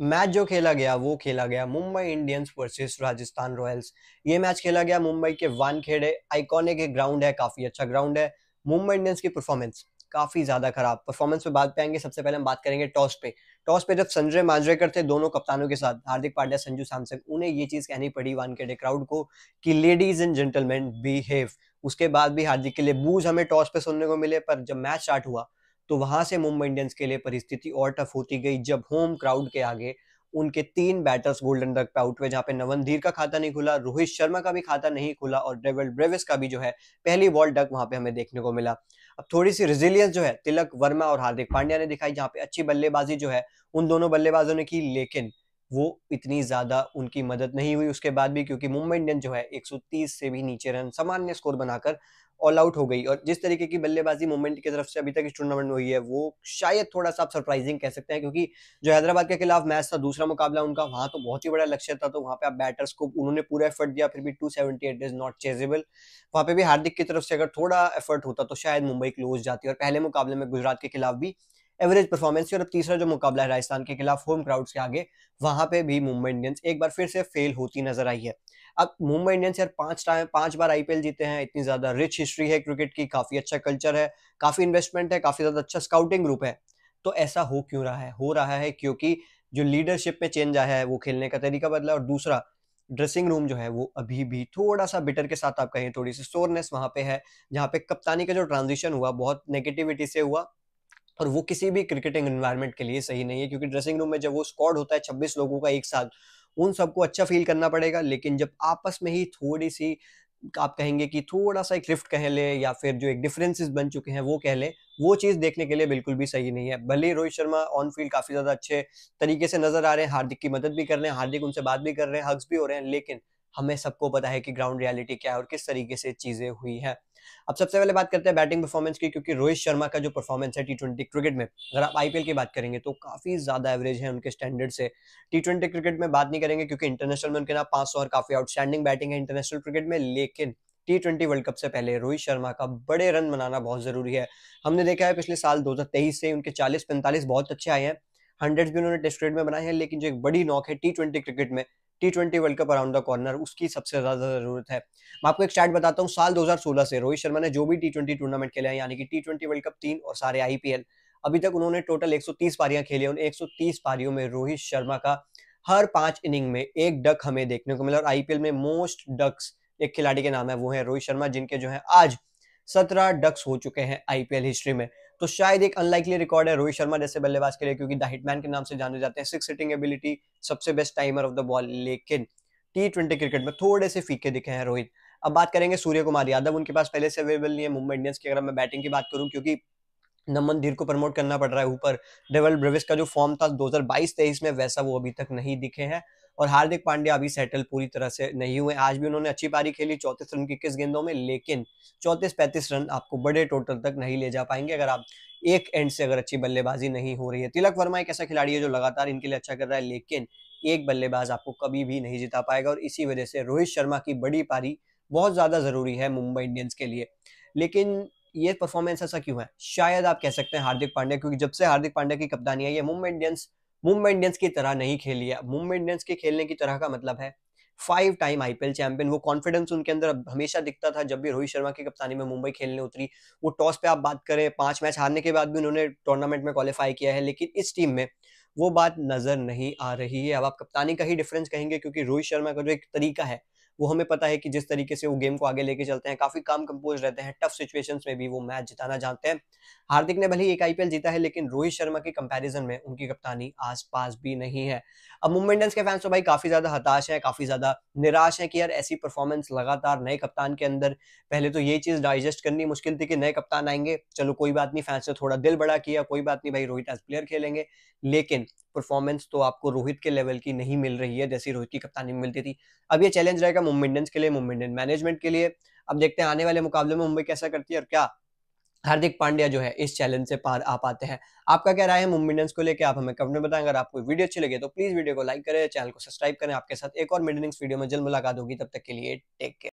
match जो खेला गया वो खेला गया Mumbai Indians versus Rajasthan Royals ये मैच खेला गया मुंबई के वानखेड़े आइकॉनिक एक ग्राउंड है काफी अच्छा ग्राउंड है मुंबई इंडियंस की परफॉर्मेंस काफी ज्यादा खराब परफॉर्मेंस पे बात पे आएंगे सबसे पहले हम बात करेंगे टॉस पे टॉस पे जब संजय मांजरेकर थे दोनों कप्तानों के साथ हार्दिक पांड्या संजू सैमसन उन्हें ये चीज कहनी पड़ी वानखेड़े क्राउड को कि लेडीज एंड जेंटलमैन बिहेव उसके बाद भी हार्दिक के लिए बूज हमें टॉस पे सुनने को मिले पर जब मैच स्टार्ट हुआ तो वहां से मुंबई इंडियंस के लिए परिस्थिति और टफ होती गई जब होम क्राउड के आगे उनके तीन बैटर्स गोल्डन डक पे आउट हुए जहां पे नवनधीर का खाता नहीं खुला रोहित शर्मा का भी खाता नहीं खुला और डेविल ब्रेविस का भी जो है पहली बॉल डक वहां पे हमें देखने को मिला अब थोड़ी सी रिजिलियंस जो है तिलक वर्मा और हार्दिक पांड्या ने दिखाई जहां पे अच्छी बल्लेबाजी जो है उन दोनों बल्लेबाजों ने की लेकिन वो इतनी ज्यादा उनकी मदद नहीं हुई उसके बाद भी क्योंकि मुंबई इंडियन जो है 130 से भी नीचे रन सामान्य स्कोर बनाकर ऑल आउट हो गई और जिस तरीके की बल्लेबाजी मूवमेंट की तरफ से अभी तक इस टूर्नामेंट में हुई है वो शायद थोड़ा सा आप सरप्राइजिंग कह सकते हैं क्योंकि जो हैदराबाद के खिलाफ मैच था दूसरा मुकाबला उनका वहाँ तो बहुत ही बड़ा लक्ष्य था तो वहाँ पे आप बैटर्स को उन्होंने पूरा एफर्ट दिया फिर भी टू इज नॉट चेजेबल वहां पे भी हार्दिक की तरफ से अगर थोड़ा एफर्ट होता तो शायद मुंबई क्लोज जाती और पहले मुकाबले में गुजरात के खिलाफ भी एवरेज परफॉर्मेंस की और अब तीसरा जो मुकाबला है राजस्थान के खिलाफ होम क्राउड्स के आगे वहां पे भी मुंबई इंडियंस एक बार फिर से फेल होती नजर आई है अब मुंबई इंडियंस यार पांच टाइम पांच बार आईपीएल जीते हैं इतनी ज्यादा रिच हिस्ट्री है क्रिकेट की काफी अच्छा कल्चर है काफी इन्वेस्टमेंट है काफी ज्यादा अच्छा स्काउटिंग ग्रुप है तो ऐसा हो क्यों रहा है हो रहा है क्योंकि जो लीडरशिप में चेंज आया है वो खेलने का तरीका बदला और दूसरा ड्रेसिंग रूम जो है वो अभी भी थोड़ा सा बिटर के साथ आप कहें थोड़ी सी सोरनेस वहां पे है जहाँ पे कप्तानी का जो ट्रांजिशन हुआ बहुत नेगेटिविटी से हुआ और वो किसी भी क्रिकेटिंग एनवायरनमेंट के लिए सही नहीं है क्योंकि ड्रेसिंग रूम में जब वो स्क्वाड होता है छब्बीस लोगों का एक साथ उन सबको अच्छा फील करना पड़ेगा लेकिन जब आपस में ही थोड़ी सी आप कहेंगे कि थोड़ा सा एक रिफ्ट कह लें या फिर जो एक डिफरेंसेस बन चुके हैं वो कह लें वो चीज़ देखने के लिए बिल्कुल भी सही नहीं है भले ही रोहित शर्मा ऑन फील्ड काफ़ी ज़्यादा अच्छे तरीके से नजर आ रहे हैं हार्दिक की मदद भी कर रहे हैं हार्दिक उनसे बात भी कर रहे हैं हक्स भी हो रहे हैं लेकिन हमें सबको पता है कि ग्राउंड रियलिटी क्या है और किस तरीके से चीजें हुई है अब सबसे पहले बात करते हैं बैटिंग परफॉर्मेंस की क्योंकि रोहित शर्मा का जो परफॉर्मेंस है टी ट्वेंटी क्रिकेट में अगर आप आईपीएल की बात करेंगे तो काफी ज्यादा एवरेज है उनके स्टैंडर्ड से टी ट्वेंटी क्रिकेट में बात नहीं करेंगे क्योंकि इंटरनेशनल में उनके नाम पांच सौ और काफी आउटस्टैंडिंग बैटिंग है इंटरनेशनल क्रिकेट में लेकिन टी ट्वेंटी वर्ल्ड कप से पहले रोहित शर्मा का बड़े रन बनाना बहुत जरूरी है हमने देखा है पिछले साल 2023 से उनके 40-45 बहुत अच्छे आए हैं हंड्रेड भी उन्होंने टेस्ट क्रिकेट में बनाए हैं लेकिन जो एक बड़ी नॉक है टी ट्वेंटी क्रिकेट में T twenty world cup around the corner उसकी सबसे ज्यादा जरूरत है मैं आपको एक स्टार्ट बताता हूँ साल 2016 से रोहित शर्मा ने जो भी टी ट्वेंटी टूर्नामेंट खेले हैं यानी कि टी ट्वेंटी वर्ल्ड कप तीन और सारे आईपीएल अभी तक उन्होंने टोटल 130 पारियां खेली उन 130 पारियों में रोहित शर्मा का हर पांच इनिंग में एक डक हमें देखने को मिला और आईपीएल में मोस्ट डक्स एक खिलाड़ी के नाम है वो है रोहित शर्मा जिनके जो है आज सत्रह डक्स हो चुके हैं आईपीएल हिस्ट्री में तो शायद एक अनलाइकली रिकॉर्ड है रोहित शर्मा जैसे बल्लेबाज के लिए क्योंकि द हिटमैन के नाम से जाने जाते हैं सिक्स हिटिंग एबिलिटी सबसे best timer of the ball लेकिन टी ट्वेंटी क्रिकेट में थोड़े से फीके दिखे हैं रोहित अब बात करेंगे सूर्य कुमार यादव उनके पास पहले से अवेलेबल नहीं है मुंबई इंडियंस की अगर मैं बैटिंग की बात करूं क्योंकि न मंदिर को प्रमोट करना पड़ रहा है ऊपर डेवल ब्रविस का जो फॉर्म था 2022-23 में वैसा वो अभी तक नहीं दिखे हैं और हार्दिक पांड्या अभी सेटल पूरी तरह से नहीं हुए आज भी उन्होंने अच्छी पारी खेली चौंतीस रन की किस गेंदों में लेकिन चौंतीस पैंतीस रन आपको बड़े टोटल तक नहीं ले जा पाएंगे अगर आप एक एंड से अगर अच्छी बल्लेबाजी नहीं हो रही है तिलक वर्मा एक ऐसा खिलाड़ी है जो लगातार इनके लिए अच्छा कर रहा है लेकिन एक बल्लेबाज आपको कभी भी नहीं जिता पाएगा और इसी वजह से रोहित शर्मा की बड़ी पारी बहुत ज़्यादा ज़रूरी है मुंबई इंडियंस के लिए लेकिन ये परफॉर्मेंस ऐसा क्यों है शायद आप कह सकते हैं हार्दिक पांड्या क्योंकि जब से हार्दिक पांड्या की कप्तानी आई है मुंबई इंडियंस मुंबई इंडियंस की तरह नहीं खेली है मुंबई इंडियंस के खेलने की तरह का मतलब है फाइव टाइम आईपीएल चैंपियन वो कॉन्फिडेंस उनके अंदर हमेशा दिखता था जब भी रोहित शर्मा की कप्तानी में मुंबई खेलने उतरी वो टॉस पे आप बात करें पांच मैच हारने के बाद भी उन्होंने टूर्नामेंट में क्वालिफाई किया है लेकिन इस टीम में वो बात नजर नहीं आ रही है अब आप कप्तानी का ही डिफरेंस कहेंगे क्योंकि रोहित शर्मा का जो एक तरीका है वो हमें पता है कि जिस तरीके से वो गेम को आगे लेके चलते हैं काफी काम कंपोज रहते हैं टफ सिचुएशन में भी वो मैच जिताना जानते हैं हार्दिक ने भले एक आईपीएल जीता है लेकिन रोहित शर्मा के कंपेरिजन में उनकी कप्तानी आस पास भी नहीं है अब मुंबई इंडियंस के फैंस तो भाई काफी ज्यादा हताश है काफी ज्यादा निराश है कि यार ऐसी परफॉर्मेंस लगातार नए कप्तान के अंदर पहले तो ये चीज डाइजेस्ट करनी मुश्किल थी कि नए कप्तान आएंगे चलो कोई बात नहीं फैंस ने थोड़ा दिल बड़ा किया कोई बात नहीं भाई रोहित एज प्लेयर खेलेंगे लेकिन परफॉर्मेंस तो आपको रोहित के लेवल की नहीं मिल रही है जैसी रोहित की कप्तानी में मिलती थी अब ये चैलेंज रहेगा मुंबई इंडियंस के लिए मुंबई इंडियन मैनेजमेंट के लिए अब देखते हैं आने वाले मुकाबले में मुंबई कैसा करती है और क्या हार्दिक पांड्या जो है इस चैलेंज से पार आ पाते हैं आपका क्या राय है मुंबई इंडियंस को लेकर आप हमें कमेंट में बताएं अगर आपको वीडियो अच्छी लगे तो प्लीज वीडियो को लाइक करें चैनल को सब्सक्राइब करें आपके साथ एक और मिड वीडियो में जल्द मुलाकात होगी तब तक के लिए टेक केयर